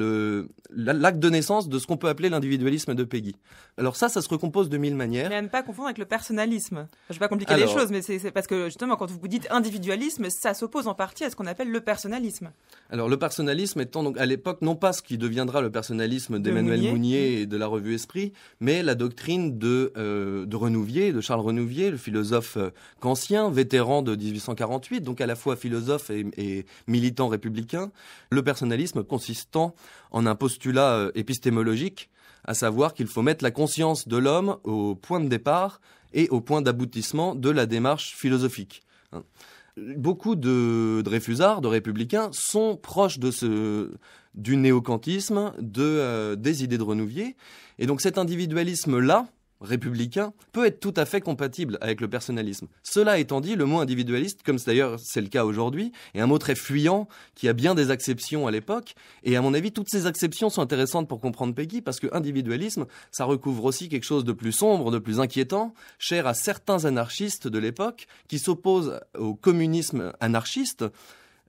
l'acte de naissance de ce qu'on peut appeler l'individualisme de Peggy. Alors ça, ça se recompose de mille manières. Mais à ne pas confondre avec le personnalisme. je ne vais pas compliquer les choses, mais c'est parce que justement, quand vous dites individualisme, ça s'oppose en partie à ce qu'on appelle le personnalisme. Alors le personnalisme étant donc à l'époque non pas ce qui deviendra le personnalisme d'Emmanuel Mounier. Mm. et de la revue Esprit, mais la doctrine de, euh, de Renouvier, de Charles Renouvier, le philosophe cancien, euh, vétéran de 1848, donc à la fois philosophe et militant républicain, le personnalisme consistant en un postulat euh, épistémologique, à savoir qu'il faut mettre la conscience de l'homme au point de départ et au point d'aboutissement de la démarche philosophique. Hein. Beaucoup de réfusards, de républicains, sont proches de du néocantisme, de, euh, des idées de Renouvier. Et donc cet individualisme-là, républicain peut être tout à fait compatible avec le personnalisme. Cela étant dit, le mot individualiste, comme d'ailleurs c'est le cas aujourd'hui, est un mot très fuyant qui a bien des acceptions à l'époque. Et à mon avis, toutes ces exceptions sont intéressantes pour comprendre Peggy parce que individualisme, ça recouvre aussi quelque chose de plus sombre, de plus inquiétant, cher à certains anarchistes de l'époque qui s'opposent au communisme anarchiste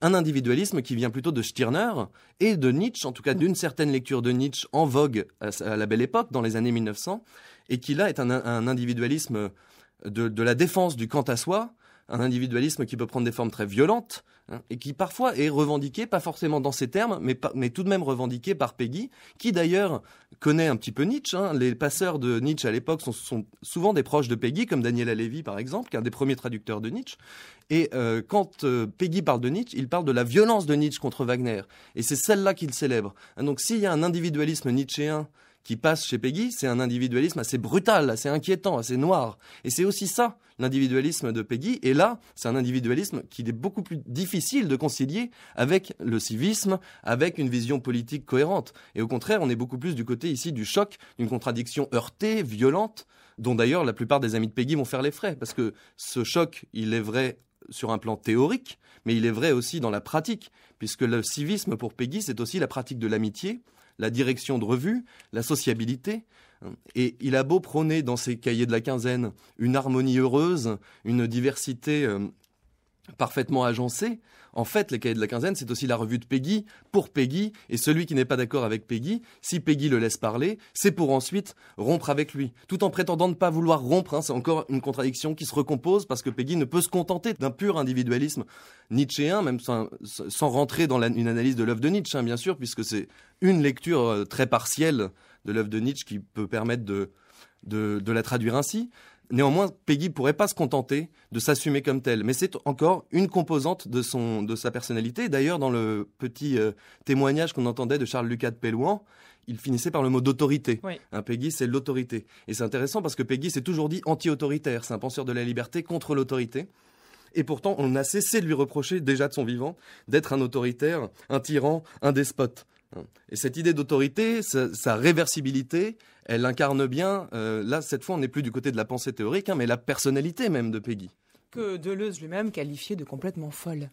un individualisme qui vient plutôt de Stirner et de Nietzsche, en tout cas d'une certaine lecture de Nietzsche en vogue à la belle époque, dans les années 1900, et qui là est un, individualisme euh, de, la défense du quant à soi, un individualisme qui peut prendre des formes très violentes hein, et qui parfois est revendiqué, pas forcément dans ces termes, mais, tout de même revendiqué par Peggy, qui d'ailleurs connaît un petit peu Nietzsche. Hein. Les passeurs de Nietzsche à l'époque sont, souvent des proches de Peggy, comme Daniel Alevi par exemple, qui est un des premiers traducteurs de Nietzsche. Et euh, quand euh, Peggy parle de Nietzsche, il parle de la violence de Nietzsche contre Wagner. Et c'est celle-là qu'il célèbre. Hein, donc s'il y a un individualisme nietzschéen qui passe chez Peggy, c'est un individualisme assez brutal, assez inquiétant, assez noir. Et c'est aussi ça, l'individualisme de Peggy. Et là, c'est un individualisme qui est beaucoup plus difficile de concilier avec le civisme, avec une vision politique cohérente. Et au contraire, on est beaucoup plus du côté ici du choc, d'une contradiction heurtée, violente, dont d'ailleurs la plupart des amis de Peggy vont faire les frais. Parce que ce choc, il est vrai sur un plan théorique, mais il est vrai aussi dans la pratique, puisque le civisme pour Peggy, c'est aussi la pratique de l'amitié, la direction de revue, la sociabilité. Et il a beau prôner dans ses cahiers de la quinzaine une harmonie heureuse, une diversité euh, parfaitement agencée, en fait, les cahiers de la quinzaine, c'est aussi la revue de Peggy pour Peggy, et celui qui n'est pas d'accord avec Peggy, si Peggy le laisse parler, c'est pour ensuite rompre avec lui, tout en prétendant ne pas vouloir rompre. Hein, c'est encore une contradiction qui se recompose parce que Peggy ne peut se contenter d'un pur individualisme nietzschéen, même sans, rentrer dans une analyse de l'œuvre de Nietzsche, hein, bien sûr, puisque c'est une lecture euh, très partielle de l'œuvre de Nietzsche qui peut permettre de la traduire ainsi. Néanmoins, Peggy pourrait pas se contenter de s'assumer comme tel. mais c'est encore une composante de, son, de sa personnalité. D'ailleurs, dans le petit euh, témoignage qu'on entendait de Charles Lucas de Pellouan, il finissait par le mot d'autorité. Oui. Hein, Peggy, c'est l'autorité. Et c'est intéressant parce que Peggy s'est toujours dit anti-autoritaire. C'est un penseur de la liberté contre l'autorité. Et pourtant, on a cessé de lui reprocher, déjà de son vivant, d'être un autoritaire, un tyran, un despote. Hein. Et cette idée d'autorité, sa, réversibilité, elle incarne bien, euh, là cette fois on n'est plus du côté de la pensée théorique, hein, mais la personnalité même de Peggy. Que Deleuze lui-même qualifiait de complètement folle.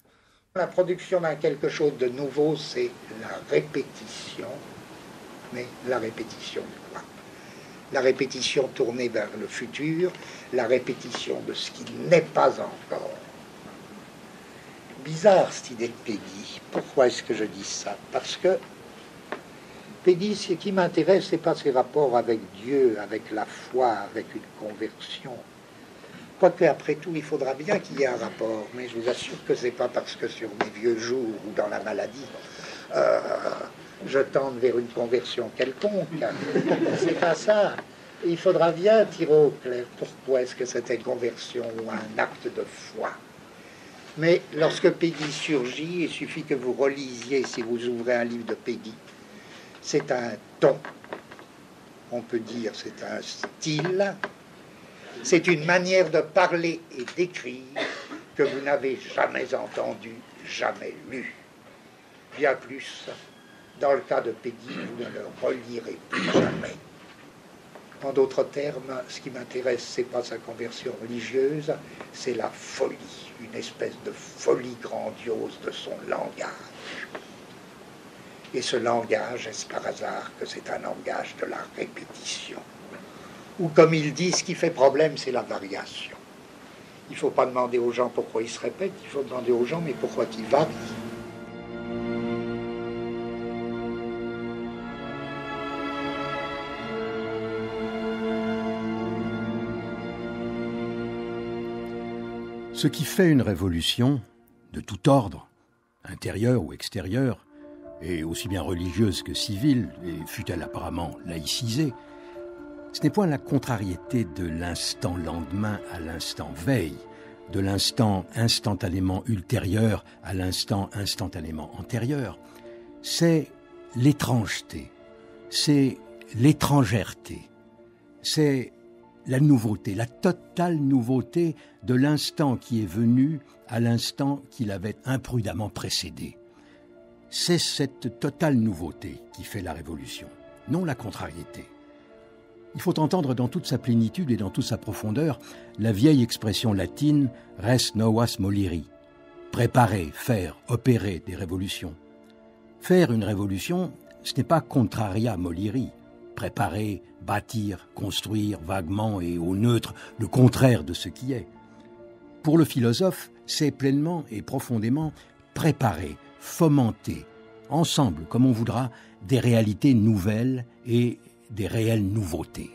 La production d'un quelque chose de nouveau, c'est la répétition, mais la répétition de quoi La répétition tournée vers le futur, la répétition de ce qui n'est pas encore. Bizarre cette idée de Peggy. Pourquoi est-ce que je dis ça Parce que ce qui m'intéresse, ce n'est pas ses rapports avec Dieu, avec la foi, avec une conversion. Quoique, après tout, il faudra bien qu'il y ait un rapport, mais je vous assure que ce n'est pas parce que sur mes vieux jours ou dans la maladie, euh, je tente vers une conversion quelconque. c'est pas ça. Il faudra bien tirer au clair pourquoi est-ce que c'était une conversion ou un acte de foi. Mais lorsque pédi surgit, il suffit que vous relisiez, si vous ouvrez un livre de Pédit c'est un ton, on peut dire, c'est un style, c'est une manière de parler et d'écrire que vous n'avez jamais entendu, jamais lu. Bien plus, dans le cas de Peggy, vous ne le relirez plus jamais. En d'autres termes, ce qui m'intéresse, ce n'est pas sa conversion religieuse, c'est la folie, une espèce de folie grandiose de son langage. Et ce langage, est-ce par hasard que c'est un langage de la répétition Ou comme ils disent, ce qui fait problème, c'est la variation. Il ne faut pas demander aux gens pourquoi ils se répètent, il faut demander aux gens mais pourquoi ils varient. Ce qui fait une révolution, de tout ordre, intérieur ou extérieur et aussi bien religieuse que civile, et fut-elle apparemment laïcisée, ce n'est point la contrariété de l'instant lendemain à l'instant veille, de l'instant instantanément ultérieur à l'instant instantanément antérieur, c'est l'étrangeté, c'est l'étrangèreté, c'est la nouveauté, la totale nouveauté de l'instant qui est venu à l'instant qu'il avait imprudemment précédé. C'est cette totale nouveauté qui fait la révolution, non la contrariété. Il faut entendre dans toute sa plénitude et dans toute sa profondeur la vieille expression latine res novas moliri. Préparer, faire, opérer des révolutions. Faire une révolution, ce n'est pas contraria moliri. Préparer, bâtir, construire vaguement et au neutre le contraire de ce qui est. Pour le philosophe, c'est pleinement et profondément préparer, fomenter, ensemble, comme on voudra, des réalités nouvelles et des réelles nouveautés.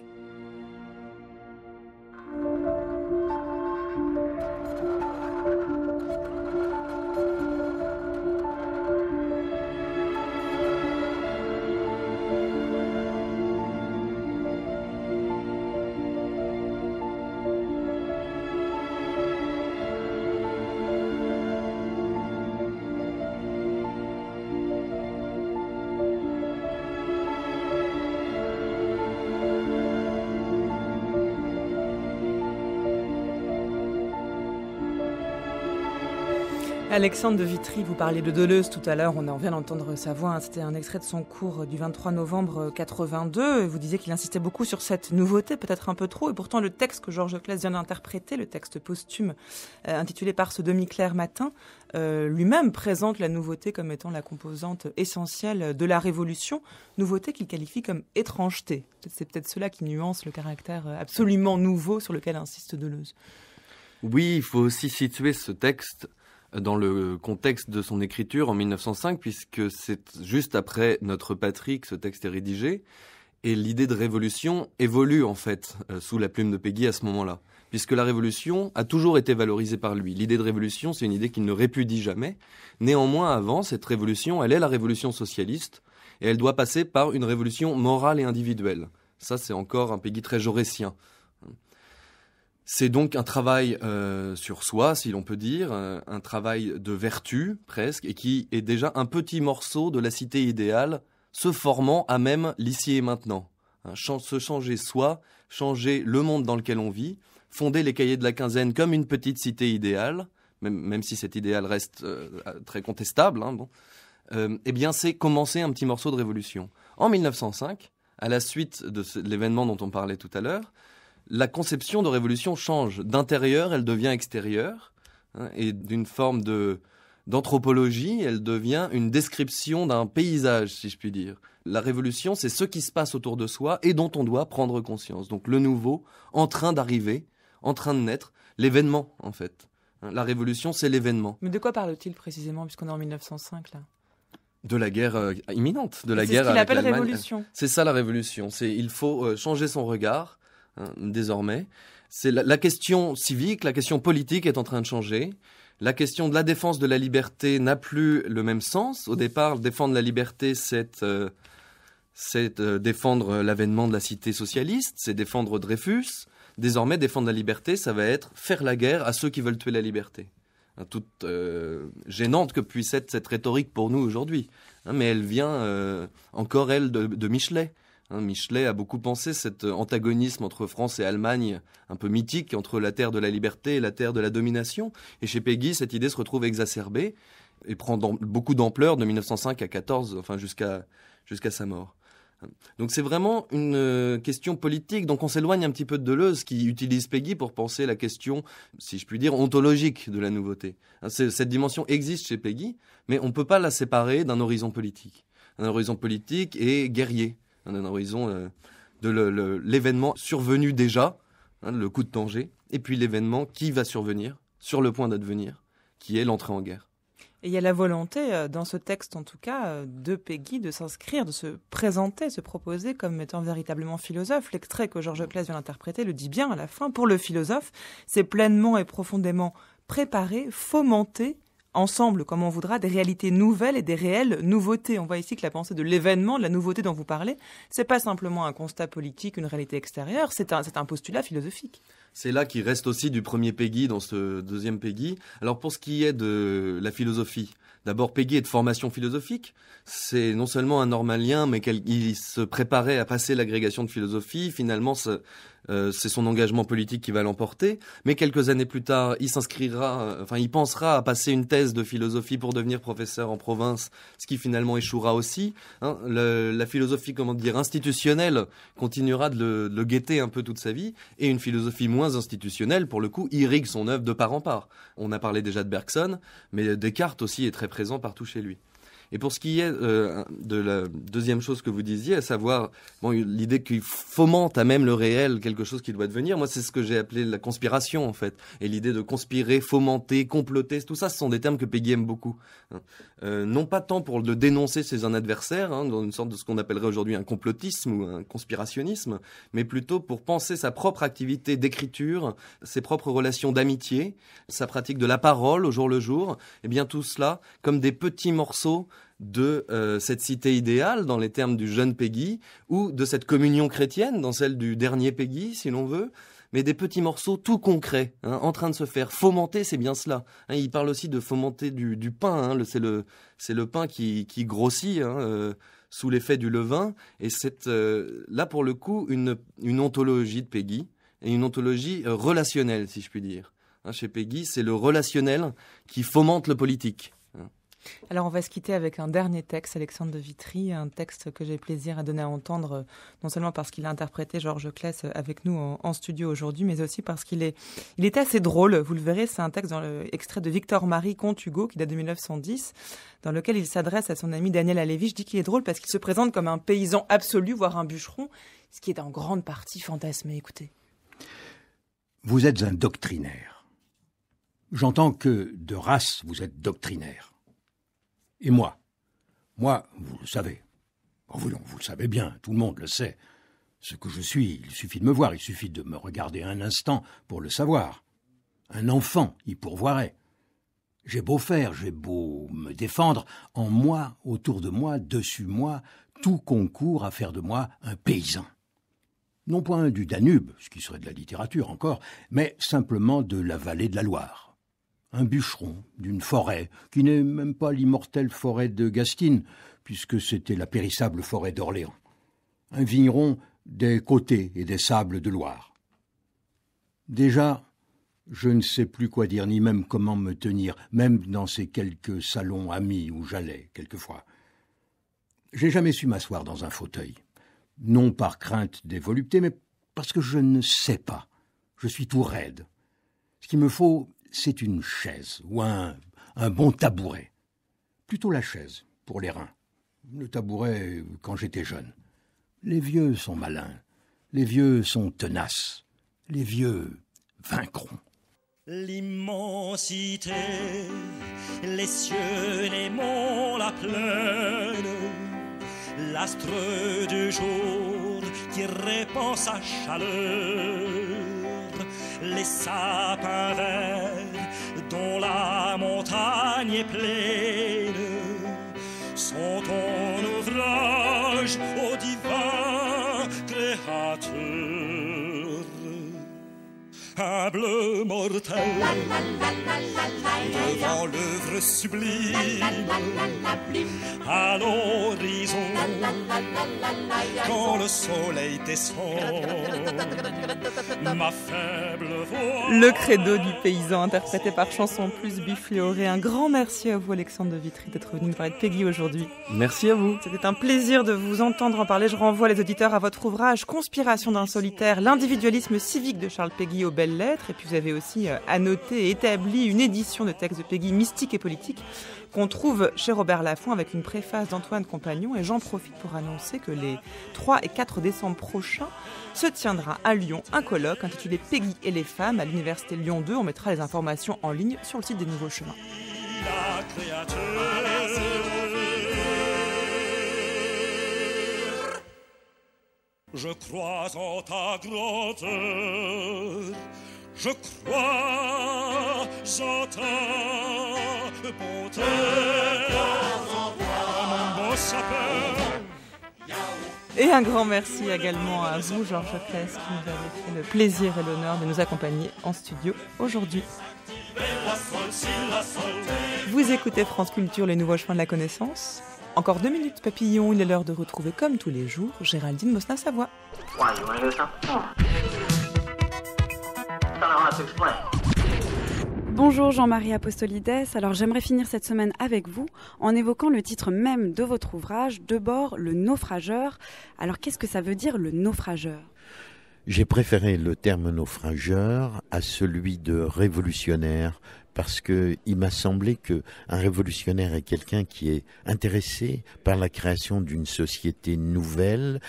Alexandre de Vitry, vous parlez de Deleuze tout à l'heure, on en vient d'entendre sa voix, hein. c'était un extrait de son cours du 23 novembre 82, euh, vous disiez qu'il insistait beaucoup sur cette nouveauté, peut-être un peu trop, et pourtant le texte que Georges Claes vient d'interpréter, le texte posthume euh, intitulé par ce demi-clair matin, euh, lui-même présente la nouveauté comme étant la composante essentielle de la révolution, nouveauté qu'il qualifie comme étrangeté. C'est peut-être cela qui nuance le caractère absolument nouveau sur lequel insiste Deleuze. Oui, il faut aussi situer ce texte dans le contexte de son écriture en 1905, puisque c'est juste après Notre patrie que ce texte est rédigé. Et l'idée de révolution évolue en fait euh, sous la plume de Peggy à ce moment-là, puisque la révolution a toujours été valorisée par lui. L'idée de révolution, c'est une idée qu'il ne répudie jamais. Néanmoins, avant, cette révolution, elle est la révolution socialiste, et elle doit passer par une révolution morale et individuelle. Ça, c'est encore un Peggy très jaurétien. C'est donc un travail euh, sur soi, si l'on peut dire, euh, un travail de vertu presque, et qui est déjà un petit morceau de la cité idéale se formant à même l'ici et maintenant. Hein, se changer soi, changer le monde dans lequel on vit, fonder les cahiers de la quinzaine comme une petite cité idéale, même, si cet idéal reste euh, très contestable, hein, eh bien c'est commencer un petit morceau de révolution. En 1905, à la suite de l'événement dont on parlait tout à l'heure, la conception de révolution change. D'intérieur, elle devient extérieure, hein, et d'une forme de d'anthropologie, elle devient une description d'un paysage, si je puis dire. La révolution, c'est ce qui se passe autour de soi et dont on doit prendre conscience. Donc le nouveau, en train d'arriver, en train de naître, l'événement, en fait. Hein, la révolution, c'est l'événement. Mais de quoi parle-t-il précisément, puisqu'on est en 1905, là de la guerre euh, imminente, de la guerre. C'est ce qu'il appelle révolution. C'est ça la révolution. C'est il faut euh, changer son regard Hein, désormais. C'est la, question civique, la question politique est en train de changer. La question de la défense de la liberté n'a plus le même sens. Au départ, défendre la liberté, c'est euh, euh, défendre l'avènement de la cité socialiste, c'est défendre Dreyfus. Désormais, défendre la liberté, ça va être faire la guerre à ceux qui veulent tuer la liberté. Hein, toute euh, gênante que puisse être cette rhétorique pour nous aujourd'hui. Hein, mais elle vient encore, elle, de Michelet. Hein, Michelet a beaucoup pensé cet euh, antagonisme entre France et Allemagne, un peu mythique, entre la terre de la liberté et la terre de la domination. Et chez Peggy, cette idée se retrouve exacerbée et prend beaucoup d'ampleur de 1905 à 14, enfin jusqu'à sa mort. Hein. Donc c'est vraiment une euh, question politique. Donc on s'éloigne un petit peu de Deleuze qui utilise Peggy pour penser la question, si je puis dire, ontologique de la nouveauté. Hein, cette dimension existe chez Peggy, mais on ne peut pas la séparer d'un horizon politique. Un horizon politique et guerrier un horizon euh, de l'événement survenu déjà, hein, le coup de danger, et puis l'événement qui va survenir, sur le point d'advenir, qui est l'entrée en guerre. Et il y a la volonté, euh, dans ce texte en tout cas, euh, de Peggy de s'inscrire, de se présenter, se proposer comme étant véritablement philosophe. L'extrait que Georges Claes vient d'interpréter le dit bien à la fin. Pour le philosophe, c'est pleinement et profondément préparé, fomenté, ensemble, comme on voudra, des réalités nouvelles et des réelles nouveautés. On voit ici que la pensée de l'événement, de la nouveauté dont vous parlez, c'est pas simplement un constat politique, une réalité extérieure, c'est un, un postulat philosophique. C'est là qu'il reste aussi du premier Peggy dans ce deuxième Peggy. Alors pour ce qui est de la philosophie, D'abord, Peggy est de formation philosophique. C'est non seulement un normalien, mais qu'il se préparait à passer l'agrégation de philosophie. Finalement, euh, c'est son engagement politique qui va l'emporter. Mais quelques années plus tard, il s'inscrira, enfin, il pensera à passer une thèse de philosophie pour devenir professeur en province, ce qui finalement échouera aussi. Hein. la philosophie, comment dire, institutionnelle continuera de de le guetter un peu toute sa vie, et une philosophie moins institutionnels pour le coup, irrigue son œuvre de part en part. On a parlé déjà de Bergson, mais Descartes aussi est très présent partout chez lui. Et pour ce qui est euh, de la deuxième chose que vous disiez, à savoir bon, l'idée qu'il fomente à même le réel quelque chose qui doit devenir, moi c'est ce que j'ai appelé la conspiration en fait. Et l'idée de conspirer, fomenter, comploter, tout ça, ce sont des termes que Peggy aime beaucoup. Hein. Euh, non pas tant pour le dénoncer chez un adversaire, hein, dans une sorte de ce qu'on appellerait aujourd'hui un complotisme ou un conspirationnisme, mais plutôt pour penser sa propre activité d'écriture, ses propres relations d'amitié, sa pratique de la parole au jour le jour, et eh bien tout cela comme des petits morceaux de euh, cette cité idéale dans les termes du jeune Peggy ou de cette communion chrétienne dans celle du dernier Peggy, si l'on veut mais des petits morceaux tout concrets, hein, en train de se faire. Fomenter, c'est bien cela. Hein, il parle aussi de fomenter du, pain. Hein, c'est le, pain qui, grossit euh, sous l'effet du levain. Et c'est euh, là, pour le coup, une, une, ontologie de Peggy, et une ontologie relationnelle, si je puis dire. chez Peggy, c'est le relationnel qui fomente le politique. Alors on va se quitter avec un dernier texte, Alexandre de Vitry, un texte que j'ai plaisir à donner à entendre, euh, non seulement parce qu'il a interprété Georges Clès euh, avec nous en, studio aujourd'hui, mais aussi parce qu'il est, assez drôle. Vous le verrez, c'est un texte dans l'extrait de Victor-Marie Comte Hugo, qui date de 1910, dans lequel il s'adresse à son ami Daniel Alévi. dit dis qu'il est drôle parce qu'il se présente comme un paysan absolu, voire un bûcheron, ce qui est en grande partie fantasmé. Écoutez. Vous êtes un doctrinaire. J'entends que de race vous êtes doctrinaire et moi. Moi, vous le savez. vous, vous le savez bien, tout le monde le sait. Ce que je suis, il suffit de me voir, il suffit de me regarder un instant pour le savoir. Un enfant y pourvoirait. J'ai beau faire, j'ai beau me défendre, en moi, autour de moi, dessus moi, tout concourt à faire de moi un paysan. Non point du Danube, ce qui serait de la littérature encore, mais simplement de la vallée de la Loire un bûcheron d'une forêt, qui n'est même pas l'immortelle forêt de Gastine, puisque c'était la périssable forêt d'Orléans, un vigneron des côtés et des sables de Loire. Déjà, je ne sais plus quoi dire, ni même comment me tenir, même dans ces quelques salons amis où j'allais, quelquefois. J'ai jamais su m'asseoir dans un fauteuil, non par crainte des voluptés, mais parce que je ne sais pas. Je suis tout raide. Ce qu'il me faut, c'est une chaise ou un, un bon tabouret. Plutôt la chaise, pour les reins. Le tabouret, quand j'étais jeune. Les vieux sont malins. Les vieux sont tenaces. Les vieux vaincront. L'immensité, les cieux, les monts, la plaine, l'astre du jour qui répand sa chaleur les sapins verts dont la montagne est pleine sont ton ouvrage au divin créateur un bleu mortel. l'œuvre sublime, à l'horizon, quand le soleil descend, ma Le credo du paysan, interprété par Chanson Plus Bifléoré. Un grand merci à vous, Alexandre de Vitry, d'être venu nous parler de Peggy aujourd'hui. Merci à vous. C'était un plaisir de vous entendre en parler. Je renvoie les auditeurs à votre ouvrage Conspiration d'un solitaire, l'individualisme civique de Charles Peggy au lettres. Et puis vous avez aussi euh, annoté et établi une édition de textes de Peggy mystique et politique qu'on trouve chez Robert Laffont avec une préface d'Antoine Compagnon. Et j'en profite pour annoncer que les 3 et 4 décembre prochains se tiendra à Lyon un colloque intitulé Peggy et les femmes à l'Université Lyon 2. On mettra les informations en ligne sur le site des Nouveaux Chemins. Je crois en ta grandeur, je crois en ta bonté. Et un grand merci également à vous, Georges Fès, qui nous avez fait le plaisir et l'honneur de nous accompagner en studio aujourd'hui. Vous écoutez France Culture, les nouveaux chemins de la connaissance. Encore deux minutes, papillon, il est l'heure de retrouver, comme tous les jours, Géraldine Mosna-Savoie. Bonjour Jean-Marie Apostolides. Alors j'aimerais finir cette semaine avec vous en évoquant le titre même de votre ouvrage, De bord, le naufrageur. Alors qu'est-ce que ça veut dire le naufrageur J'ai préféré le terme naufrageur à celui de révolutionnaire parce que m'a semblé que un révolutionnaire est quelqu'un qui est intéressé par la création d'une société nouvelle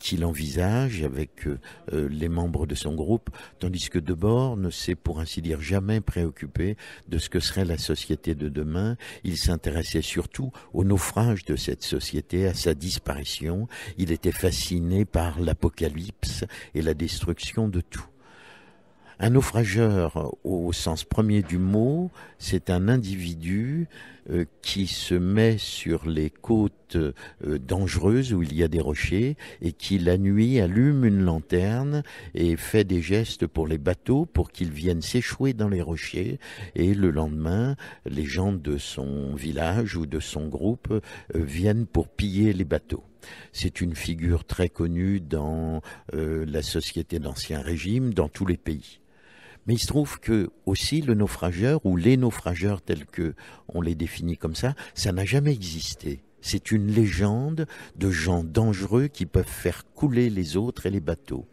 qu'il envisage avec euh, euh, les membres de son groupe, tandis que Debord ne s'est pour ainsi dire jamais préoccupé de ce que serait la société de demain. Il s'intéressait surtout au naufrage de cette société, à sa disparition. Il était fasciné par l'apocalypse et la destruction de tout. Un naufrageur, au sens premier du mot, c'est un individu euh, qui se met sur les côtes euh, dangereuses où il y a des rochers et qui la nuit allume une lanterne et fait des gestes pour les bateaux pour qu'ils viennent s'échouer dans les rochers et le lendemain les gens de son village ou de son groupe euh, viennent pour piller les bateaux. C'est une figure très connue dans la société d'ancien régime, dans tous les pays. Mais il se trouve que aussi le naufrageur ou les naufrageurs tels que on les définit comme ça, ça n'a jamais existé. C'est une légende de gens dangereux qui peuvent faire couler les autres et les bateaux.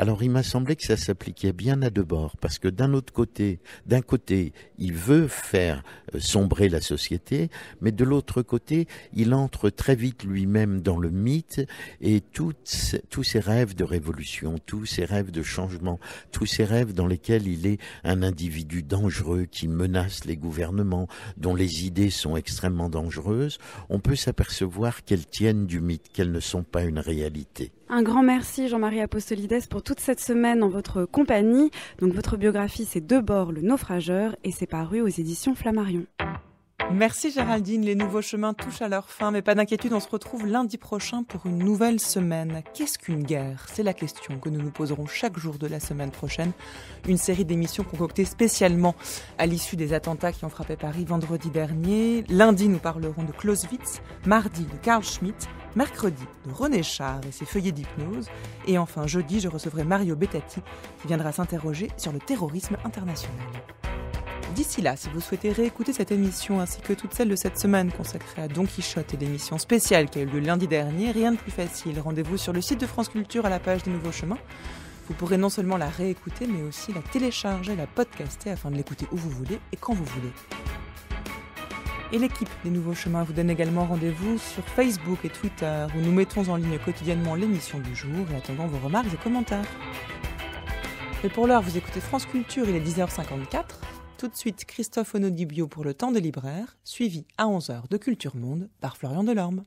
Alors il m'a semblé que ça s'appliquait bien à deux bords, parce que d'un autre côté, d'un côté, il veut faire euh, sombrer la société, mais de l'autre côté, il entre très vite lui-même dans le mythe et tous ses rêves de révolution, tous ses rêves de changement, tous ses rêves dans lesquels il est un individu dangereux qui menace les gouvernements, dont les idées sont extrêmement dangereuses, on peut s'apercevoir qu'elles tiennent du mythe, qu'elles ne sont pas une réalité. Un grand merci Jean-Marie Apostolides pour toute cette semaine en votre compagnie. Donc votre biographie, c'est De bord, le naufrageur, et c'est paru aux éditions Flammarion. Merci Géraldine, les nouveaux chemins touchent à leur fin, mais pas d'inquiétude, on se retrouve lundi prochain pour une nouvelle semaine. Qu'est-ce qu'une guerre C'est la question que nous nous poserons chaque jour de la semaine prochaine. Une série d'émissions concoctées spécialement à l'issue des attentats qui ont frappé Paris vendredi dernier. Lundi, nous parlerons de Clausewitz, mardi de Karl Schmitt, mercredi de René Char et ses feuillets d'hypnose, et enfin jeudi, je recevrai Mario Bettati qui viendra s'interroger sur le terrorisme international. D'ici là, si vous souhaitez réécouter cette émission ainsi que toutes celles de cette semaine consacrées à Don Quichotte et l'émission spéciale qui a eu lieu lundi dernier, rien de plus facile. Rendez-vous sur le site de France Culture à la page des Nouveaux Chemins. Vous pourrez non seulement la réécouter, mais aussi la télécharger, la podcaster afin de l'écouter où vous voulez et quand vous voulez. Et l'équipe des Nouveaux Chemins vous donne également rendez-vous sur Facebook et Twitter où nous mettons en ligne quotidiennement l'émission du jour et attendons vos remarques et commentaires. Mais pour l'heure, vous écoutez France Culture, il est 10h54. Tout de suite, Christophe Onodibio pour le temps de libraire, suivi à 11h de Culture Monde par Florian Delorme.